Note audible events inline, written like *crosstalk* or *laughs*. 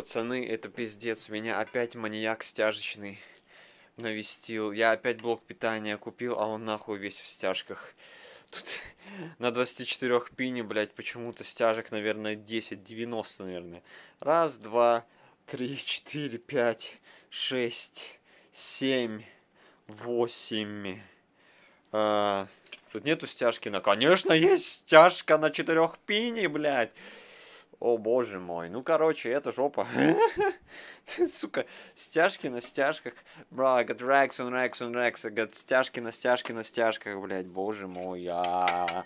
пацаны, это пиздец. Меня опять маньяк стяжечный навестил. Я опять блок питания купил, а он нахуй весь в стяжках. Тут *laughs* на 24 пине, блядь, почему-то стяжек, наверное, 10, 90, наверное. Раз, два, три, четыре, пять, шесть, семь, восемь. А, тут нету стяжки на... Конечно, есть стяжка на четырех пине, блядь. О боже мой, ну короче, это жопа. *laughs* Сука, стяжки на стяжках. Бра, got racks on racks on racks, got стяжки на стяжки на стяжках, блядь, боже мой. А